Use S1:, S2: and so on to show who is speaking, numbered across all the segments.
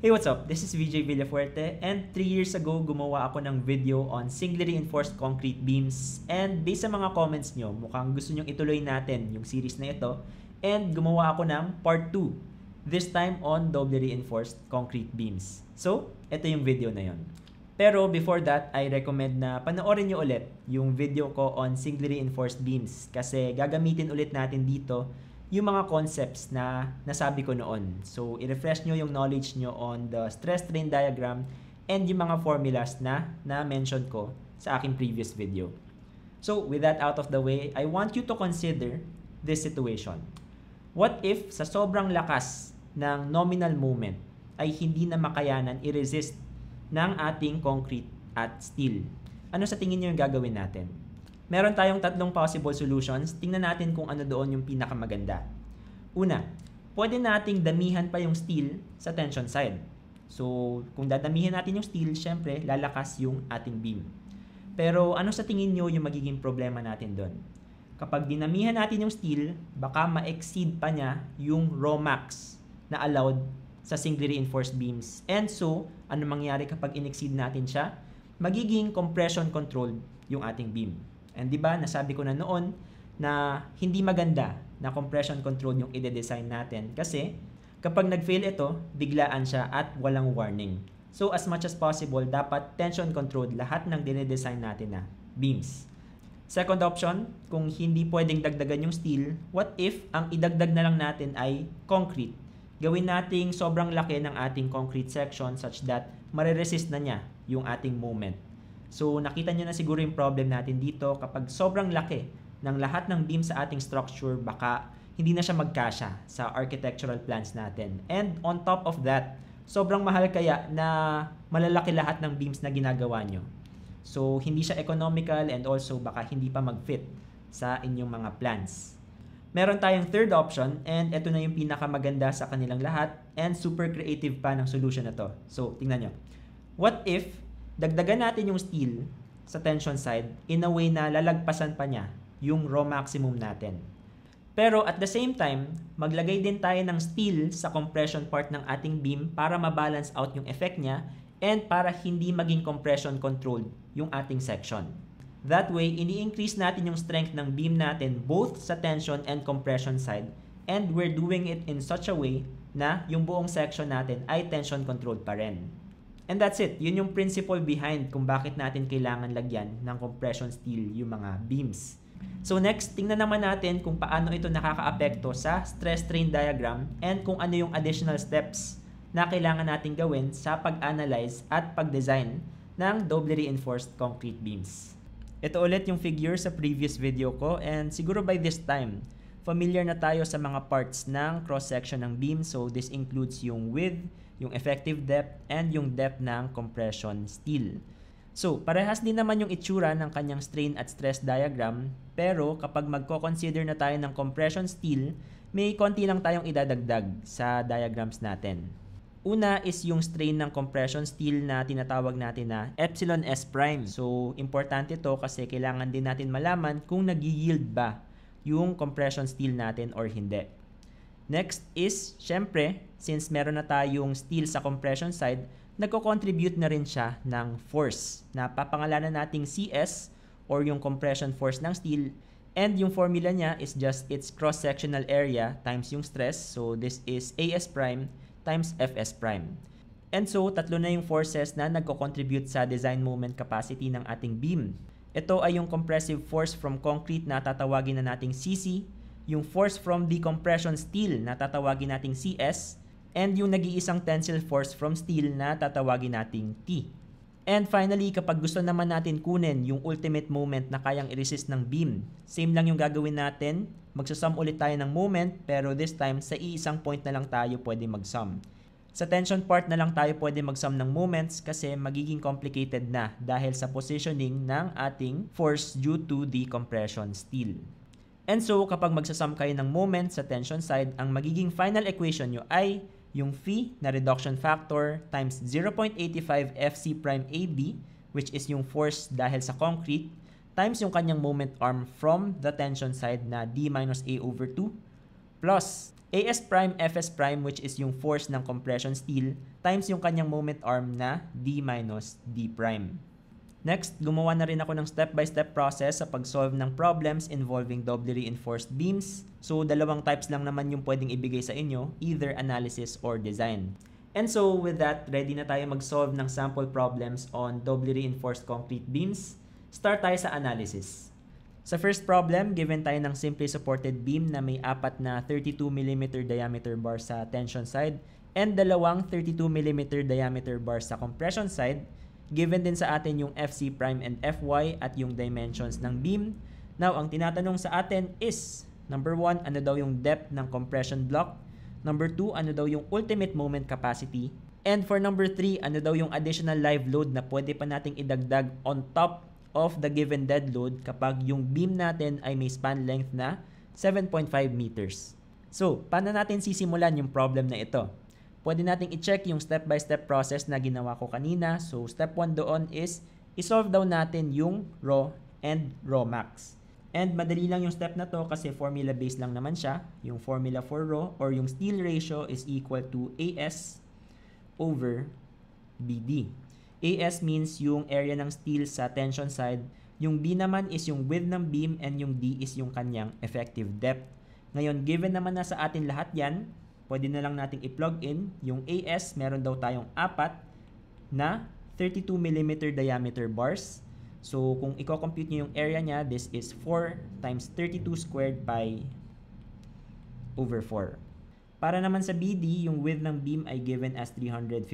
S1: Hey, what's up? This is VJ Villafuerte and 3 years ago gumawa ako ng video on singly reinforced concrete beams and based sa mga comments nyo, mukhang gusto nyong ituloy natin yung series na ito and gumawa ako ng part 2 this time on doubly reinforced concrete beams. So, ito yung video na yon. Pero before that, I recommend na panoorin nyo ulit yung video ko on singly reinforced beams kasi gagamitin ulit natin dito yung mga concepts na nasabi ko noon. So, i-refresh nyo yung knowledge nyo on the stress strain diagram and yung mga formulas na na-mention ko sa aking previous video. So, with that out of the way, I want you to consider this situation. What if sa sobrang lakas ng nominal moment ay hindi na makayanan i-resist ng ating concrete at steel? Ano sa tingin nyo yung gagawin natin? meron tayong tatlong possible solutions. Tingnan natin kung ano doon yung pinakamaganda. Una, pwede nating damihan pa yung steel sa tension side. So, kung dadamihan natin yung steel, syempre, lalakas yung ating beam. Pero ano sa tingin nyo yung magiging problema natin doon? Kapag dinamihan natin yung steel, baka ma-exceed pa niya yung raw max na allowed sa singly reinforced beams. And so, ano mangyari kapag in-exceed natin siya? Magiging compression controlled yung ating beam. And 'di ba, nasabi ko na noon na hindi maganda na compression control yung ide-design natin kasi kapag nag-fail ito, biglaan siya at walang warning. So as much as possible, dapat tension controlled lahat ng dine-design natin na beams. Second option, kung hindi pwedeng dagdagan yung steel, what if ang idagdag na lang natin ay concrete? Gawin nating sobrang laki ng ating concrete section such that mare-resist na niya yung ating moment. So nakita nyo na siguro yung problem natin dito kapag sobrang laki ng lahat ng beam sa ating structure baka hindi na siya magkasya sa architectural plans natin. And on top of that, sobrang mahal kaya na malalaki lahat ng beams na ginagawa nyo. So hindi siya economical and also baka hindi pa mag-fit sa inyong mga plans. Meron tayong third option and ito na yung pinakamaganda sa kanilang lahat and super creative pa ng solution na to. So, tingnan nyo. What if dagdagan natin yung steel sa tension side in a way na lalagpasan pa niya yung raw maximum natin. Pero at the same time, maglagay din tayo ng steel sa compression part ng ating beam para mabalance out yung effect niya and para hindi maging compression controlled yung ating section. That way, ini-increase natin yung strength ng beam natin both sa tension and compression side and we're doing it in such a way na yung buong section natin ay tension controlled pa rin. And that's it. Yun yung principle behind kung bakit natin kailangan lagyan ng compression steel yung mga beams. So next, tingnan naman natin kung paano ito nakakaapekto sa stress strain diagram and kung ano yung additional steps na kailangan natin gawin sa pag-analyze at pag-design ng doubly reinforced concrete beams. Ito ulit yung figure sa previous video ko and siguro by this time, familiar na tayo sa mga parts ng cross-section ng beam. So this includes yung width, yung effective depth, and yung depth ng compression steel. So, parehas din naman yung itsura ng kanyang strain at stress diagram, pero kapag magko-consider na tayo ng compression steel, may konti lang tayong idadagdag sa diagrams natin. Una is yung strain ng compression steel na tinatawag natin na epsilon S prime. So, importante to kasi kailangan din natin malaman kung nag-yield ba yung compression steel natin or hindi. Next is, syempre, since meron na tayong steel sa compression side, nagko-contribute na rin siya ng force na papangalanan nating CS or yung compression force ng steel and yung formula niya is just its cross-sectional area times yung stress. So this is AS prime times FS prime. And so, tatlo na yung forces na nagko-contribute sa design moment capacity ng ating beam. Ito ay yung compressive force from concrete na tatawagin na nating CC, yung force from decompression steel na tatawagin nating CS, and yung nag-iisang tensile force from steel na tatawagin nating T. And finally, kapag gusto naman natin kunin yung ultimate moment na kayang i-resist ng beam, same lang yung gagawin natin. Magsasum ulit tayo ng moment pero this time sa iisang point na lang tayo pwede magsum. Sa tension part na lang tayo pwede magsum ng moments kasi magiging complicated na dahil sa positioning ng ating force due to decompression steel. And so, kapag magsasum kayo ng moment sa tension side, ang magiging final equation nyo ay yung phi na reduction factor times 0.85 FC prime AB, which is yung force dahil sa concrete, times yung kanyang moment arm from the tension side na D minus A over 2, plus AS prime FS prime, which is yung force ng compression steel, times yung kanyang moment arm na D minus D prime. Next, gumawa na rin ako ng step-by-step -step process sa pag-solve ng problems involving doubly reinforced beams. So, dalawang types lang naman yung pwedeng ibigay sa inyo, either analysis or design. And so, with that, ready na tayo mag-solve ng sample problems on doubly reinforced concrete beams. Start tayo sa analysis. Sa first problem, given tayo ng simply supported beam na may apat na 32mm diameter bar sa tension side and dalawang 32mm diameter bar sa compression side, Given din sa atin yung FC prime and FY at yung dimensions ng beam. Now, ang tinatanong sa atin is, number 1, ano daw yung depth ng compression block? Number 2, ano daw yung ultimate moment capacity? And for number 3, ano daw yung additional live load na pwede pa nating idagdag on top of the given dead load kapag yung beam natin ay may span length na 7.5 meters. So, paano natin sisimulan yung problem na ito? pwede nating i-check yung step-by-step -step process na ginawa ko kanina. So, step 1 doon is, isolve daw natin yung raw and raw max. And madali lang yung step na to kasi formula-based lang naman siya. Yung formula for rho or yung steel ratio is equal to AS over BD. AS means yung area ng steel sa tension side. Yung B naman is yung width ng beam and yung D is yung kanyang effective depth. Ngayon, given naman na sa atin lahat yan, pwede na lang nating i-plug in yung AS, meron daw tayong apat na 32 mm diameter bars. So kung i-compute niyo yung area niya, this is 4 times 32 squared by over 4. Para naman sa BD, yung width ng beam ay given as 350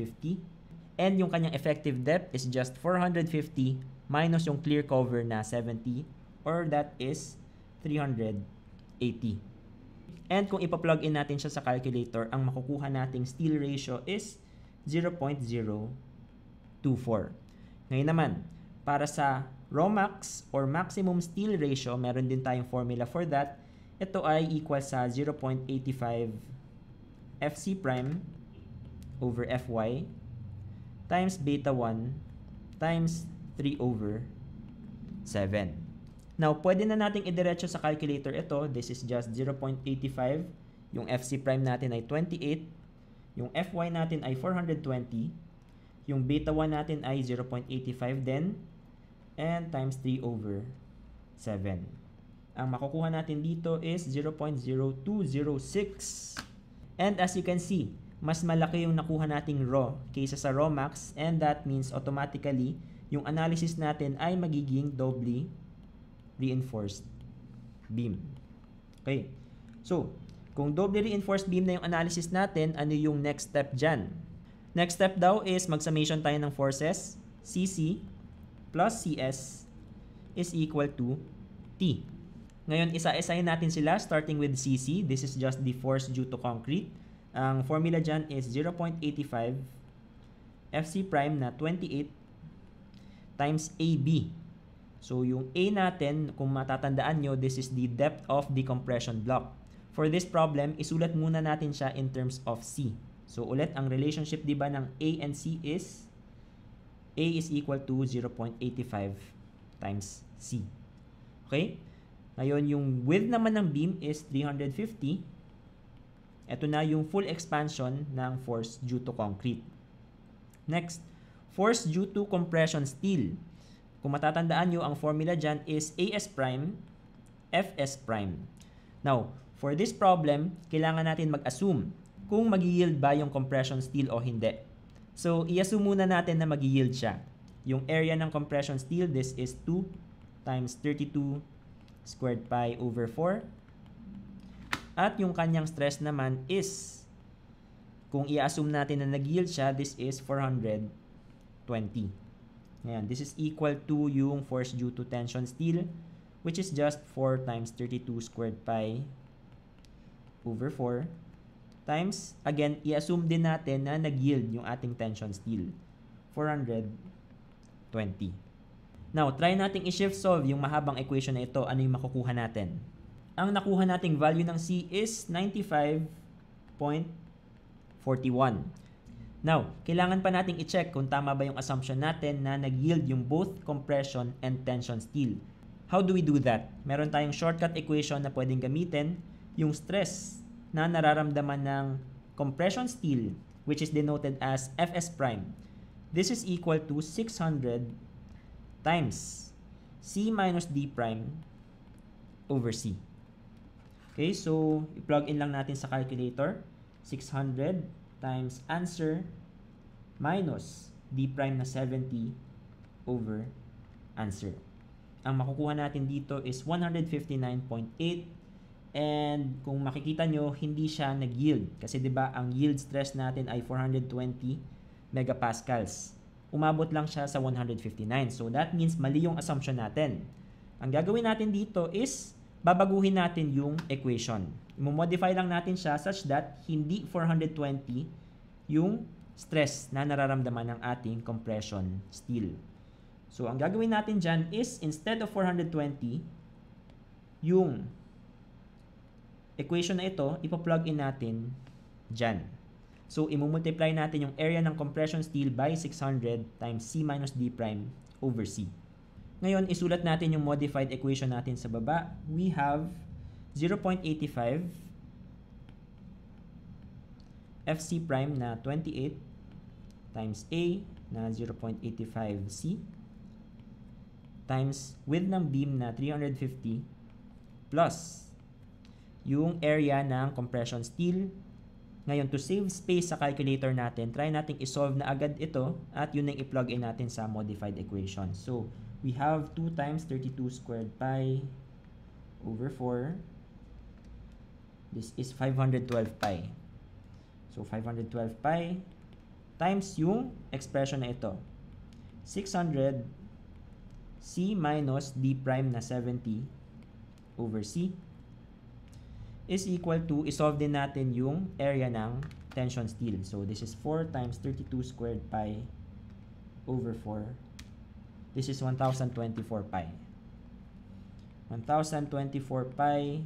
S1: and yung kanyang effective depth is just 450 minus yung clear cover na 70 or that is 380. And kung ipa-plug in natin siya sa calculator, ang makukuha nating steel ratio is 0.024. Ngayon naman, para sa max or maximum steel ratio, meron din tayong formula for that. Ito ay equal sa 0.85 FC prime over FY times beta 1 times 3 over 7. Now, pwede na nating idiretso sa calculator ito. This is just 0.85. Yung FC prime natin ay 28. Yung FY natin ay 420. Yung beta 1 natin ay 0.85 din. And times 3 over 7. Ang makukuha natin dito is 0.0206. And as you can see, mas malaki yung nakuha nating raw kaysa sa raw max and that means automatically yung analysis natin ay magiging doubly reinforced beam. Okay. So, kung doubly reinforced beam na yung analysis natin, ano yung next step dyan? Next step daw is mag-summation tayo ng forces. Cc plus Cs is equal to T. Ngayon, isa-isayin natin sila starting with Cc. This is just the force due to concrete. Ang formula dyan is 0.85 Fc prime na 28 times AB So yung A natin, kung matatandaan nyo, this is the depth of decompression block. For this problem, isulat muna natin siya in terms of C. So ulit, ang relationship di ba ng A and C is A is equal to 0.85 times C. Okay? Ngayon, yung width naman ng beam is 350. Ito na yung full expansion ng force due to concrete. Next, force due to compression steel. Kung matatandaan nyo, ang formula dyan is AS prime, FS prime. Now, for this problem, kailangan natin mag-assume kung mag-yield ba yung compression steel o hindi. So, i-assume muna natin na mag-yield siya. Yung area ng compression steel, this is 2 times 32 squared pi over 4. At yung kanyang stress naman is, kung i-assume natin na nag-yield siya, this is 420. Ayan, this is equal to yung force due to tension steel, which is just 4 times 32 squared pi over 4 times, again, i-assume din natin na nag-yield yung ating tension steel. 420. Now, try nating i-shift solve yung mahabang equation na ito. Ano yung makukuha natin? Ang nakuha nating value ng C is 95.41. Now, kailangan pa nating i-check kung tama ba yung assumption natin na nag-yield yung both compression and tension steel. How do we do that? Meron tayong shortcut equation na pwedeng gamitin, yung stress na nararamdaman ng compression steel which is denoted as Fs prime. This is equal to 600 times C minus D prime over C. Okay, so i-plug in lang natin sa calculator. 600 times answer minus d prime na 70 over answer. Ang makukuha natin dito is 159.8 and kung makikita nyo, hindi siya nag-yield. Kasi ba diba, ang yield stress natin ay 420 megapascals. Umabot lang siya sa 159. So that means mali yung assumption natin. Ang gagawin natin dito is babaguhin natin yung equation. Imo-modify lang natin siya such that hindi 420 yung stress na nararamdaman ng ating compression steel. So, ang gagawin natin dyan is instead of 420, yung equation na ito, ipo-plug in natin dyan. So, imumultiply natin yung area ng compression steel by 600 times C minus D prime over C. Ngayon, isulat natin yung modified equation natin sa baba. We have 0.85 FC prime na 28 times A na 0.85 C times width ng beam na 350 plus yung area ng compression steel. Ngayon, to save space sa calculator natin, try natin isolve na agad ito at yun ang i-plug in natin sa modified equation. So, we have 2 times 32 squared pi over 4. This is 512 pi. So, 512 pi times yung expression na ito. 600 C minus D prime na 70 over C is equal to, isolve din natin yung area ng tension steel. So, this is 4 times 32 squared pi over 4 This is 1024 pi. 1024 pi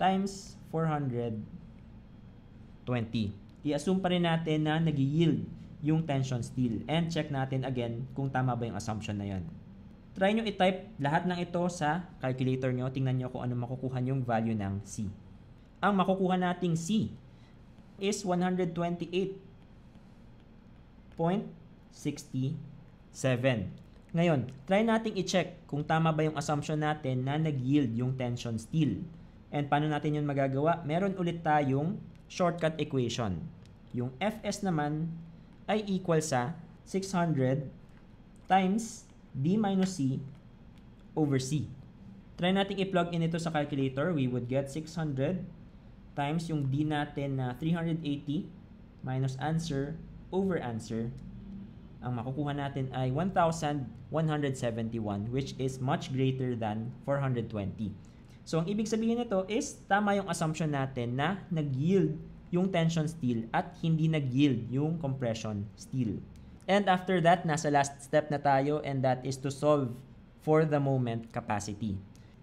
S1: times 420. I-assume pa rin natin na nag-yield yung tension steel. And check natin again kung tama ba yung assumption na yun. Try nyo i-type lahat ng ito sa calculator nyo. Tingnan nyo kung ano makukuha yung value ng C. Ang makukuha nating C is 128.67 ngayon, try nating i-check kung tama ba yung assumption natin na nag-yield yung tension steel. And paano natin yun magagawa? Meron ulit tayong shortcut equation. Yung Fs naman ay equal sa 600 times D minus C over C. Try nating i-plug in ito sa calculator. We would get 600 times yung D natin na 380 minus answer over answer ang makukuha natin ay 1,171 which is much greater than 420. So, ang ibig sabihin nito is tama yung assumption natin na nag-yield yung tension steel at hindi nag-yield yung compression steel. And after that, nasa last step na tayo and that is to solve for the moment capacity.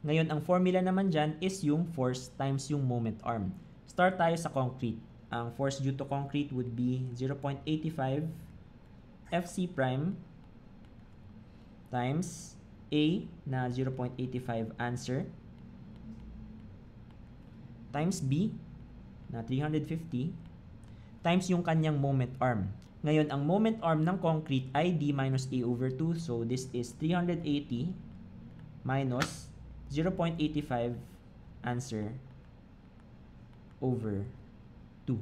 S1: Ngayon, ang formula naman dyan is yung force times yung moment arm. Start tayo sa concrete. Ang force due to concrete would be 0.85 FC prime times A na 0.85 answer times B na 350 times yung kanyang moment arm. Ngayon, ang moment arm ng concrete ay D minus A over 2. So, this is 380 minus 0.85 answer over 2.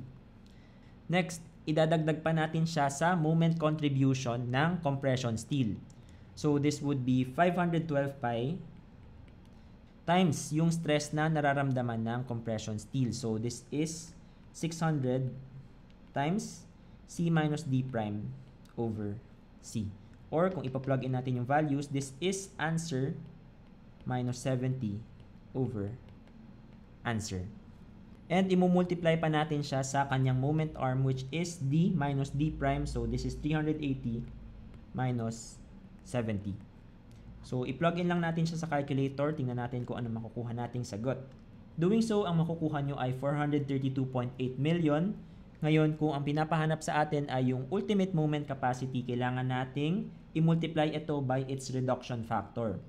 S1: Next idadagdag pa natin siya sa moment contribution ng compression steel. So this would be 512 pi times yung stress na nararamdaman ng compression steel. So this is 600 times C minus D prime over C. Or kung ipa-plug in natin yung values, this is answer minus 70 over answer. And imumultiply pa natin siya sa kanyang moment arm which is D minus D prime. So this is 380 minus 70. So i-plug in lang natin siya sa calculator. Tingnan natin kung ano makukuha nating sagot. Doing so, ang makukuha nyo ay 432.8 million. Ngayon, kung ang pinapahanap sa atin ay yung ultimate moment capacity, kailangan nating i-multiply ito by its reduction factor.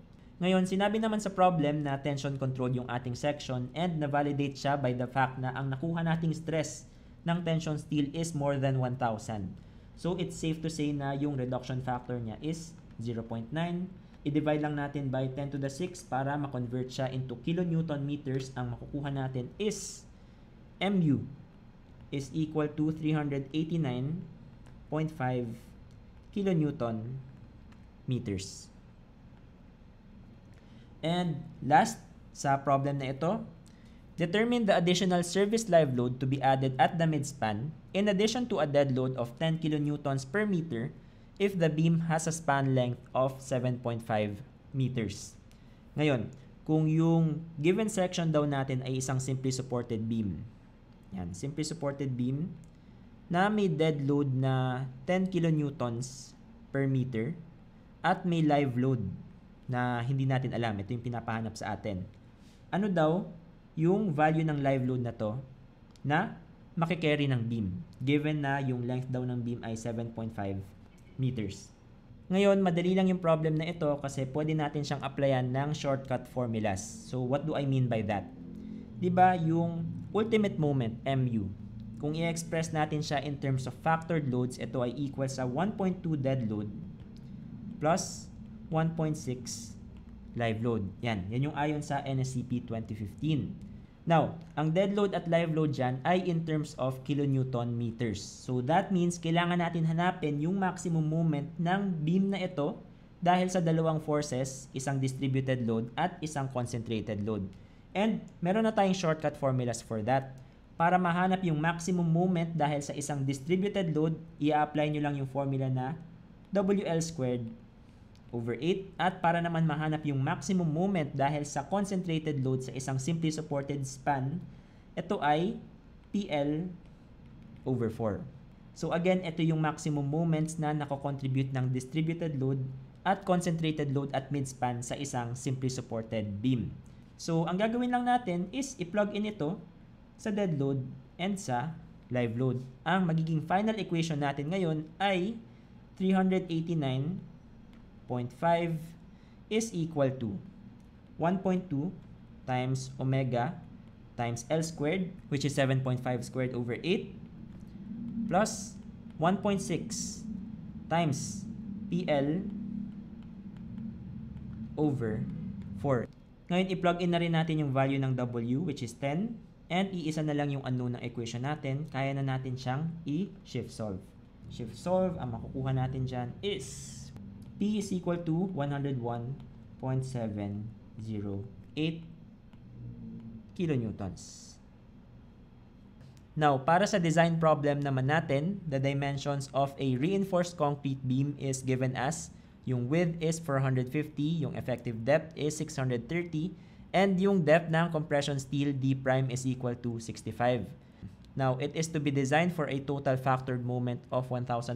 S1: Ngayon, sinabi naman sa problem na tension control yung ating section and na-validate siya by the fact na ang nakuha nating stress ng tension steel is more than 1,000. So, it's safe to say na yung reduction factor niya is 0.9. I-divide lang natin by 10 to the 6 para ma-convert siya into kilonewton meters. Ang makukuha natin is mu is equal to 389.5 kilonewton meters. And last, sa problem na ito, determine the additional service live load to be added at the midspan in addition to a dead load of 10 kN per meter if the beam has a span length of 7.5 meters. Ngayon, kung yung given section daw natin ay isang simply supported beam, yan, simply supported beam na may dead load na 10 kN per meter at may live load na hindi natin alam. Ito yung pinapahanap sa atin. Ano daw yung value ng live load na to na makikerry ng beam given na yung length daw ng beam ay 7.5 meters. Ngayon, madali lang yung problem na ito kasi pwede natin siyang applyan ng shortcut formulas. So, what do I mean by that? 'Di ba yung ultimate moment, MU, kung i-express natin siya in terms of factored loads, ito ay equal sa 1.2 dead load plus 1.6 live load. Yan, yan yung ayon sa NSCP 2015. Now, ang dead load at live load dyan ay in terms of kilonewton meters. So that means kailangan natin hanapin yung maximum moment ng beam na ito dahil sa dalawang forces, isang distributed load at isang concentrated load. And meron na tayong shortcut formulas for that. Para mahanap yung maximum moment dahil sa isang distributed load, i-apply nyo lang yung formula na WL squared over 8 at para naman mahanap yung maximum moment dahil sa concentrated load sa isang simply supported span, ito ay PL over 4. So again, ito yung maximum moments na nakocontribute ng distributed load at concentrated load at midspan sa isang simply supported beam. So ang gagawin lang natin is i-plug in ito sa dead load and sa live load. Ang magiging final equation natin ngayon ay 389 0.5 is equal to 1.2 times omega times L squared, which is 7.5 squared over 8, plus 1.6 times PL over 4. Ngayon, i-plug in na rin natin yung value ng W, which is 10, and iisa na lang yung unknown ng equation natin, kaya na natin siyang i-shift solve. Shift solve, ang makukuha natin dyan is P is equal to 101.708 kilonewtons. Now, para sa design problem naman natin, the dimensions of a reinforced concrete beam is given as yung width is 450, yung effective depth is 630, and yung depth ng compression steel D' prime is equal to 65. Now, it is to be designed for a total factored moment of 1,100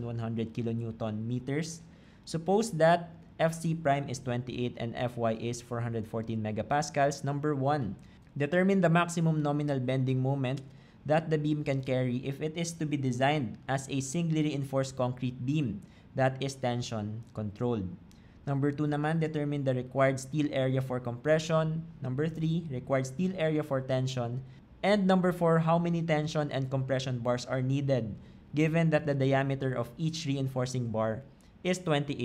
S1: kilonewton meters Suppose that Fc prime is 28 and Fy is 414 megapascals. Number 1, determine the maximum nominal bending moment that the beam can carry if it is to be designed as a singly reinforced concrete beam that is tension controlled. Number 2 naman, determine the required steel area for compression. Number 3, required steel area for tension. And number 4, how many tension and compression bars are needed given that the diameter of each reinforcing bar is 28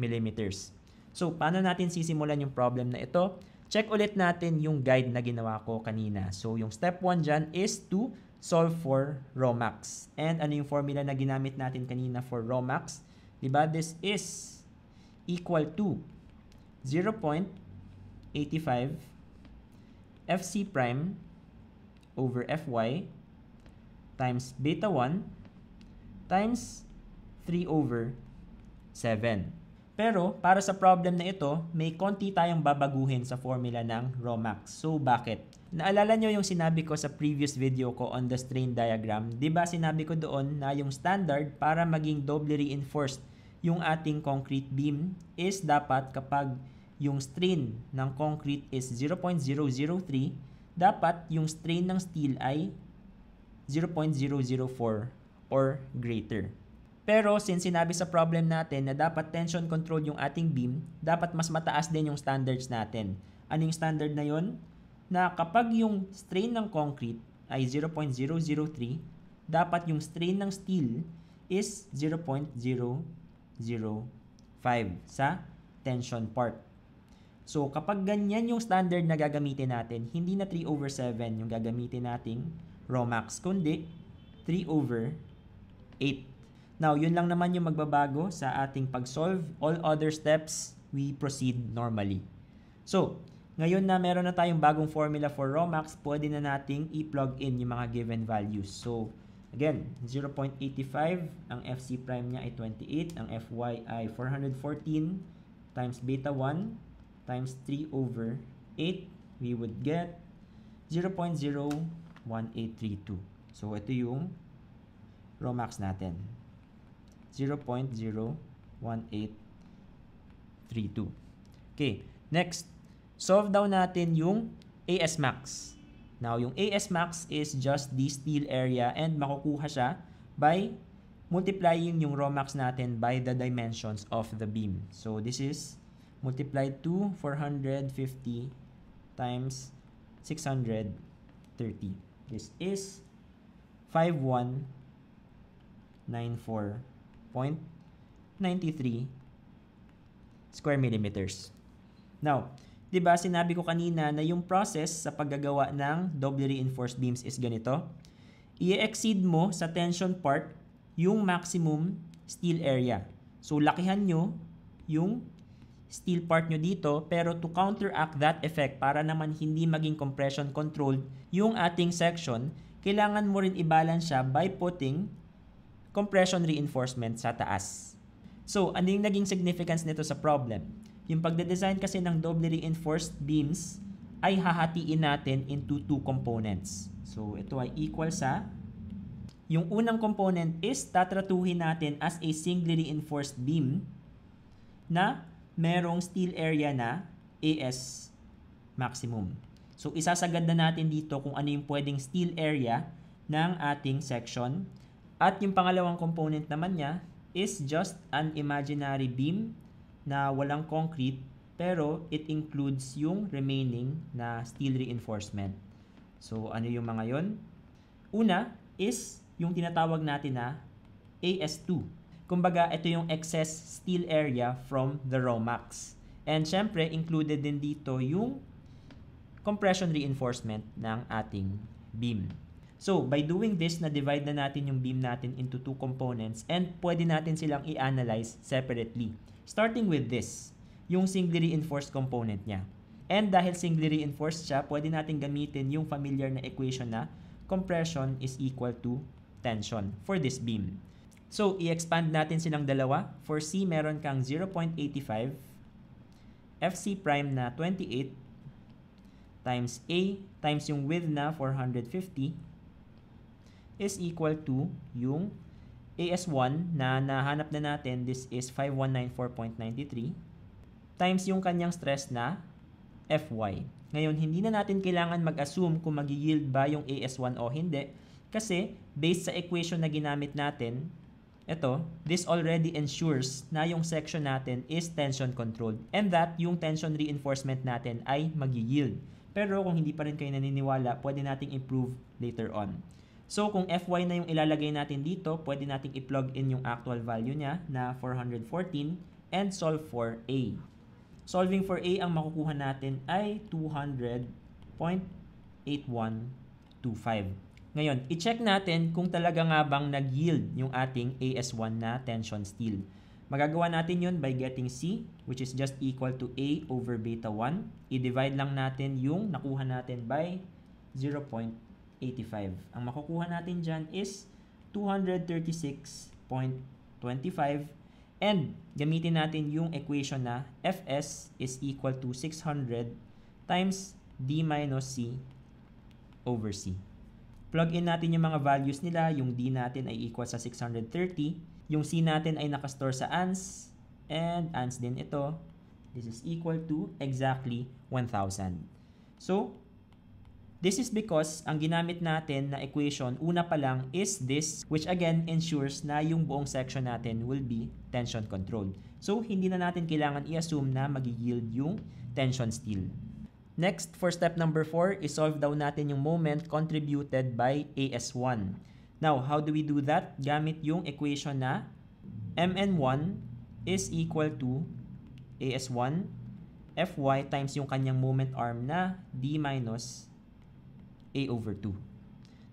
S1: millimeters. So, paano natin sisimulan yung problem na ito? Check ulit natin yung guide na ginawa ko kanina. So, yung step 1 dyan is to solve for Romax. And ano yung formula na ginamit natin kanina for Romax? Diba? This is equal to 0.85 FC prime over Fy times beta 1 times 3 over 7. Pero para sa problem na ito, may konti tayong babaguhin sa formula ng Romax. So bakit? Naalala nyo yung sinabi ko sa previous video ko on the strain diagram. ba diba sinabi ko doon na yung standard para maging doubly reinforced yung ating concrete beam is dapat kapag yung strain ng concrete is 0.003, dapat yung strain ng steel ay 0.004 or greater. Pero since sinabi sa problem natin na dapat tension control yung ating beam, dapat mas mataas din yung standards natin. Ano yung standard na yon? Na kapag yung strain ng concrete ay 0.003, dapat yung strain ng steel is 0.005 sa tension part. So kapag ganyan yung standard na gagamitin natin, hindi na 3 over 7 yung gagamitin nating max, kundi 3 over 8. Now, yun lang naman yung magbabago sa ating pag-solve. All other steps, we proceed normally. So, ngayon na meron na tayong bagong formula for Romax, pwede na nating i-plug in yung mga given values. So, again, 0.85, ang FC prime niya ay 28, ang FY ay 414 times beta 1 times 3 over 8, we would get 0.01832. So, ito yung Romax natin. 0.01832. Okay, next, solve daw natin yung AS max. Now, yung AS max is just the steel area and makukuha siya by multiplying yung rho max natin by the dimensions of the beam. So, this is multiplied to 450 times 630. This is 5194 0.93 square millimeters. Now, 'di ba sinabi ko kanina na yung process sa paggagawa ng doubly reinforced beams is ganito. I-exceed mo sa tension part yung maximum steel area. So lakihan nyo yung steel part nyo dito pero to counteract that effect para naman hindi maging compression controlled yung ating section, kailangan mo rin i-balance siya by putting compression reinforcement sa taas. So, ano yung naging significance nito sa problem? Yung pagde-design kasi ng doubly reinforced beams ay hahatiin natin into two components. So, ito ay equal sa yung unang component is tatratuhin natin as a singly reinforced beam na merong steel area na AS maximum. So isasagad na natin dito kung ano yung pwedeng steel area ng ating section at yung pangalawang component naman niya is just an imaginary beam na walang concrete pero it includes yung remaining na steel reinforcement. So ano yung mga yon? Una is yung tinatawag natin na AS2. Kumbaga, ito yung excess steel area from the Romax. And syempre, included din dito yung compression reinforcement ng ating beam. So, by doing this, na-divide na natin yung beam natin into two components and pwede natin silang i-analyze separately. Starting with this, yung singly reinforced component niya. And dahil singly reinforced siya, pwede natin gamitin yung familiar na equation na compression is equal to tension for this beam. So, i-expand natin silang dalawa. For C, meron kang 0.85 FC prime na 28 times A times yung width na 450 is equal to yung AS1 na nahanap na natin, this is 5194.93 times yung kanyang stress na Fy. Ngayon, hindi na natin kailangan mag-assume kung mag-yield ba yung AS1 o hindi kasi based sa equation na ginamit natin, ito, this already ensures na yung section natin is tension controlled and that yung tension reinforcement natin ay mag-yield. Pero kung hindi pa rin kayo naniniwala, pwede nating improve later on. So kung FY na yung ilalagay natin dito, pwede nating i-plug in yung actual value niya na 414 and solve for A. Solving for A, ang makukuha natin ay 200.8125. Ngayon, i-check natin kung talaga nga bang nag-yield yung ating AS1 na tension steel. Magagawa natin yun by getting C, which is just equal to A over beta 1. I-divide lang natin yung nakuha natin by 0.2. 85. Ang makukuha natin dyan is 236.25 and gamitin natin yung equation na Fs is equal to 600 times D minus C over C. Plug in natin yung mga values nila. Yung D natin ay equal sa 630. Yung C natin ay nakastore sa ans. And ans din ito. This is equal to exactly 1,000. So, This is because ang ginamit natin na equation una pa lang is this which again ensures na yung buong section natin will be tension controlled. So hindi na natin kailangan i-assume na magi yield yung tension steel. Next, for step number 4, isolve daw natin yung moment contributed by AS1. Now, how do we do that? Gamit yung equation na MN1 is equal to AS1 FY times yung kanyang moment arm na D minus a over 2.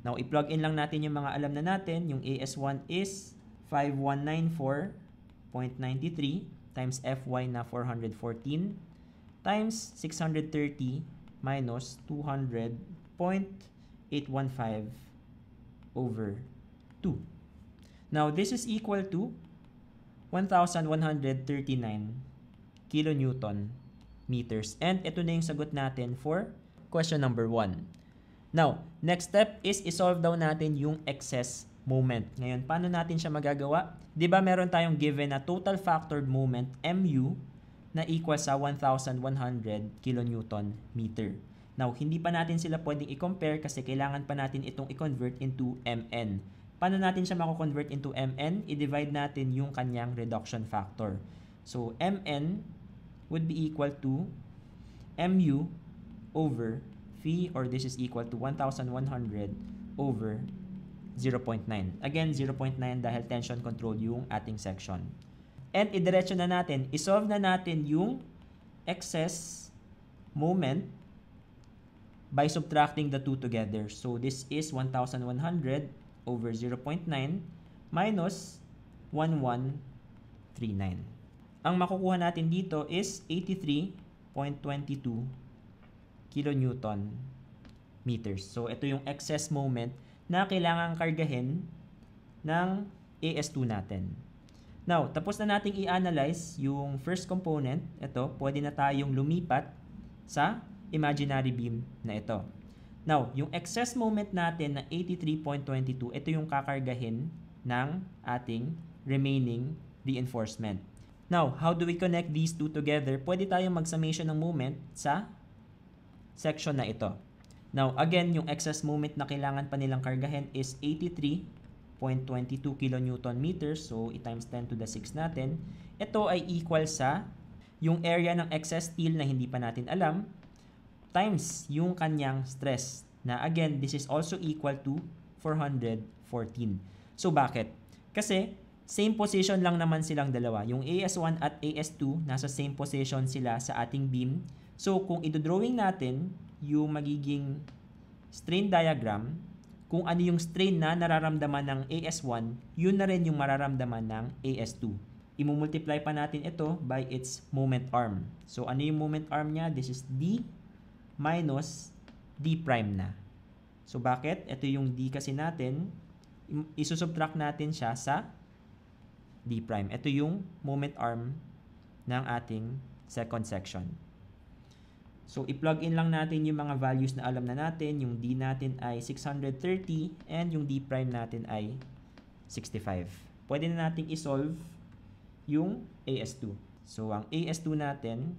S1: Now, i-plug in lang natin yung mga alam na natin. Yung AS1 is 5194.93 times FY na 414 times 630 minus 200.815 over 2. Now, this is equal to 1,139 kilonewton meters. And ito na yung sagot natin for question number 1. Now, next step is isolve daw natin yung excess moment. Ngayon, paano natin siya magagawa? 'Di ba meron tayong given na total factored moment mu na equal sa 1100 kilonewton meter. Now, hindi pa natin sila pwedeng i-compare kasi kailangan pa natin itong i-convert into mn. Paano natin siya mako-convert into mn? I-divide natin yung kanyang reduction factor. So, mn would be equal to mu over fee or this is equal to 1,100 over 0.9. Again, 0.9 dahil tension control yung ating section. And idiretso na natin, isolve na natin yung excess moment by subtracting the two together. So this is 1,100 over 0.9 minus 1139. Ang makukuha natin dito is 83.22 kilonewton meters. So, ito yung excess moment na kailangan kargahin ng AS2 natin. Now, tapos na nating i-analyze yung first component. Ito, pwede na tayong lumipat sa imaginary beam na ito. Now, yung excess moment natin na 83.22, ito yung kakargahin ng ating remaining reinforcement. Now, how do we connect these two together? Pwede tayong mag-summation ng moment sa section na ito. Now, again, yung excess moment na kailangan pa nilang kargahin is 83.22 kN meters. So, i-times 10 to the 6 natin. Ito ay equal sa yung area ng excess steel na hindi pa natin alam times yung kanyang stress. Na again, this is also equal to 414. So, bakit? Kasi, same position lang naman silang dalawa. Yung AS1 at AS2, nasa same position sila sa ating beam So, kung ito-drawing natin yung magiging strain diagram, kung ano yung strain na nararamdaman ng AS1, yun na rin yung mararamdaman ng AS2. I-multiply pa natin ito by its moment arm. So, ano yung moment arm niya? This is D minus D prime na. So, bakit? Ito yung D kasi natin. Isusubtract natin siya sa D prime. Ito yung moment arm ng ating second section. So, i-plug in lang natin yung mga values na alam na natin. Yung D natin ay 630 and yung D' prime natin ay 65. Pwede na nating isolve yung AS2. So, ang AS2 natin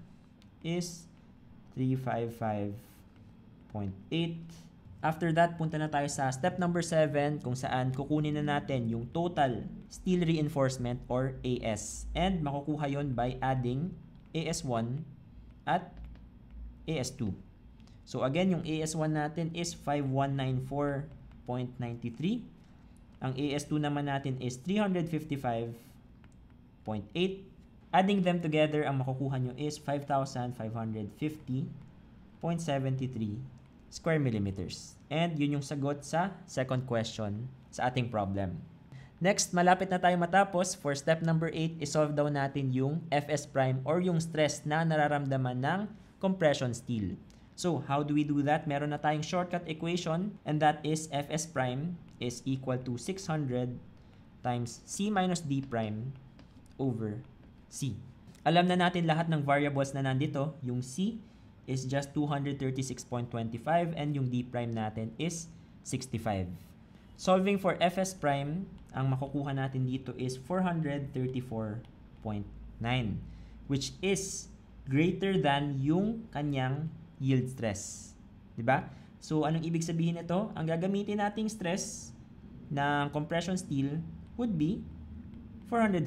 S1: is 355.8. After that, punta na tayo sa step number 7 kung saan kukunin na natin yung total steel reinforcement or AS. And makukuha yon by adding AS1 at AS2. So again, yung AS1 natin is 5194.93. Ang AS2 naman natin is 355.8. Adding them together, ang makukuha nyo is 5,550.73 square millimeters. And yun yung sagot sa second question sa ating problem. Next, malapit na tayo matapos. For step number 8, isolve daw natin yung FS prime or yung stress na nararamdaman ng compression steel. So, how do we do that? Meron na tayong shortcut equation and that is Fs prime is equal to 600 times C minus D prime over C. Alam na natin lahat ng variables na nandito. Yung C is just 236.25 and yung D prime natin is 65. Solving for Fs prime, ang makukuha natin dito is 434.9 which is greater than yung kanyang yield stress. 'Di ba? So anong ibig sabihin nito? Ang gagamitin nating stress ng compression steel would be 414.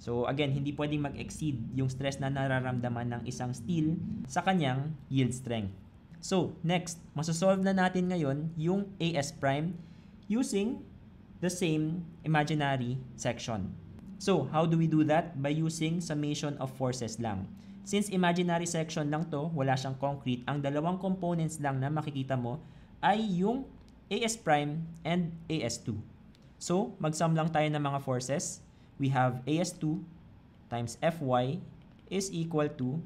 S1: So again, hindi pwedeng mag-exceed yung stress na nararamdaman ng isang steel sa kanyang yield strength. So next, masosolve na natin ngayon yung AS prime using the same imaginary section. So, how do we do that? By using summation of forces lang. Since imaginary section lang to, wala siyang concrete, ang dalawang components lang na makikita mo ay yung AS prime and AS2. So, mag-sum lang tayo ng mga forces. We have AS2 times Fy is equal to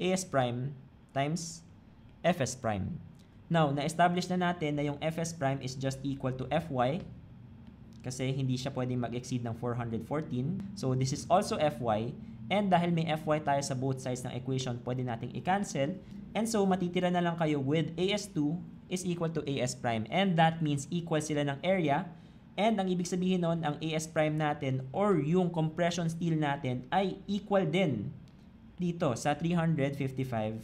S1: AS prime times Fs prime. Now, na-establish na natin na yung Fs prime is just equal to Fy kasi hindi siya pwedeng mag-exceed ng 414. So this is also FY. And dahil may FY tayo sa both sides ng equation, pwede nating i-cancel. And so matitira na lang kayo with AS2 is equal to AS prime. And that means equal sila ng area. And ang ibig sabihin noon, ang AS prime natin or yung compression steel natin ay equal din dito sa 355.8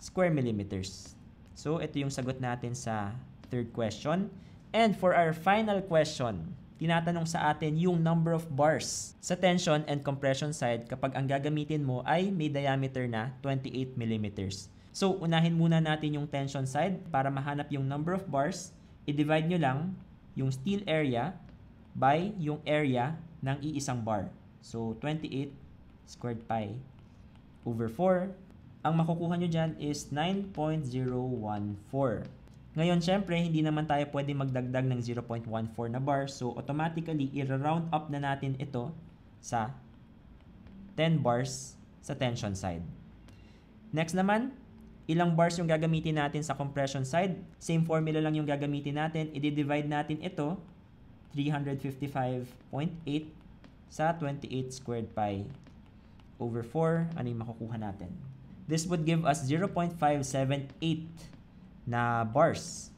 S1: square millimeters. So ito yung sagot natin sa third question. And for our final question, tinatanong sa atin yung number of bars sa tension and compression side kapag ang gagamitin mo ay may diameter na 28 mm. So, unahin muna natin yung tension side para mahanap yung number of bars. I-divide nyo lang yung steel area by yung area ng iisang bar. So, 28 squared pi over 4. Ang makukuha nyo dyan is 9.014. Ngayon, syempre, hindi naman tayo pwede magdagdag ng 0.14 na bar. So, automatically, i-round up na natin ito sa 10 bars sa tension side. Next naman, ilang bars yung gagamitin natin sa compression side. Same formula lang yung gagamitin natin. I-divide natin ito, 355.8 sa 28 squared pi over 4. Ano yung makukuha natin? This would give us 0.578 na bars.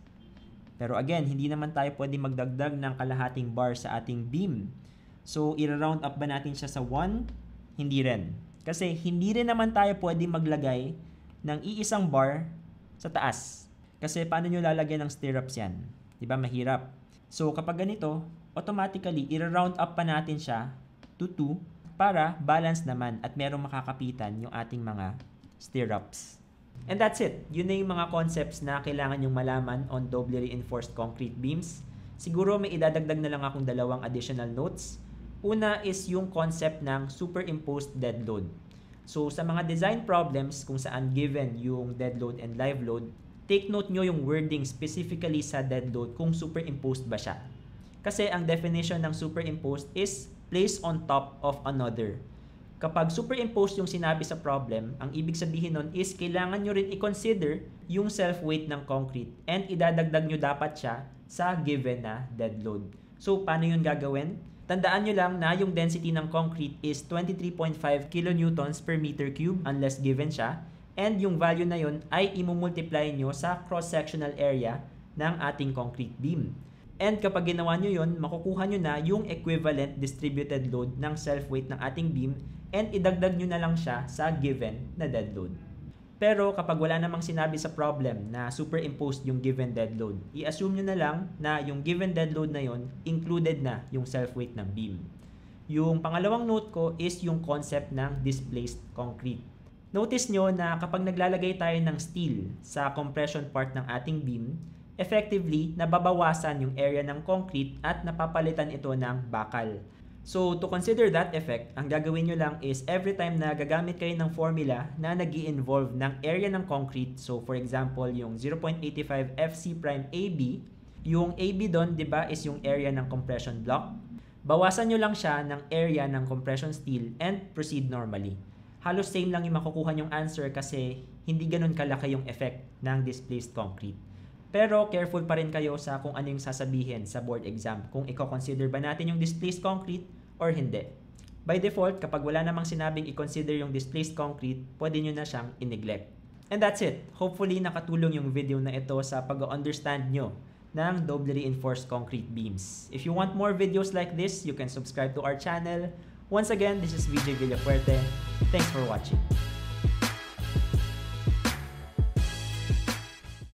S1: Pero again, hindi naman tayo pwede magdagdag ng kalahating bar sa ating beam. So, i-round up ba natin siya sa 1? Hindi rin. Kasi hindi rin naman tayo pwede maglagay ng iisang bar sa taas. Kasi paano nyo lalagyan ng stirrups yan? Di ba mahirap? So, kapag ganito, automatically, i-round up pa natin siya to 2 para balance naman at merong makakapitan yung ating mga stirrups. And that's it. Yun na yung mga concepts na kailangan yung malaman on doubly reinforced concrete beams. Siguro may idadagdag na lang akong dalawang additional notes. Una is yung concept ng superimposed dead load. So sa mga design problems kung saan given yung dead load and live load, take note nyo yung wording specifically sa dead load kung superimposed ba siya. Kasi ang definition ng superimposed is place on top of another. Kapag superimpose yung sinabi sa problem, ang ibig sabihin nun is kailangan nyo rin i-consider yung self-weight ng concrete and idadagdag nyo dapat siya sa given na dead load. So, paano yun gagawin? Tandaan nyo lang na yung density ng concrete is 23.5 kilonewtons per meter cube unless given siya. And yung value na yun ay imumultiply nyo sa cross-sectional area ng ating concrete beam. And kapag ginawa nyo yun, makukuha nyo na yung equivalent distributed load ng self-weight ng ating beam and idagdag nyo na lang siya sa given na dead load. Pero kapag wala namang sinabi sa problem na superimposed yung given dead load, i-assume nyo na lang na yung given dead load na yon included na yung self-weight ng beam. Yung pangalawang note ko is yung concept ng displaced concrete. Notice nyo na kapag naglalagay tayo ng steel sa compression part ng ating beam, effectively nababawasan yung area ng concrete at napapalitan ito ng bakal. So, to consider that effect, ang gagawin nyo lang is every time na gagamit kayo ng formula na nag involve ng area ng concrete, so for example, yung 0.85 FC prime AB, yung AB doon, di ba, is yung area ng compression block. Bawasan nyo lang siya ng area ng compression steel and proceed normally. Halos same lang yung makukuha nyong answer kasi hindi ganun kalaki yung effect ng displaced concrete. Pero careful pa rin kayo sa kung ano yung sasabihin sa board exam kung i-consider ba natin yung displaced concrete or hindi. By default, kapag wala namang sinabing i-consider yung displaced concrete, pwede nyo na siyang i-neglect. And that's it. Hopefully, nakatulong yung video na ito sa pag-understand nyo ng doubly reinforced concrete beams. If you want more videos like this, you can subscribe to our channel. Once again, this is VJ Villafuerte. Thanks for watching.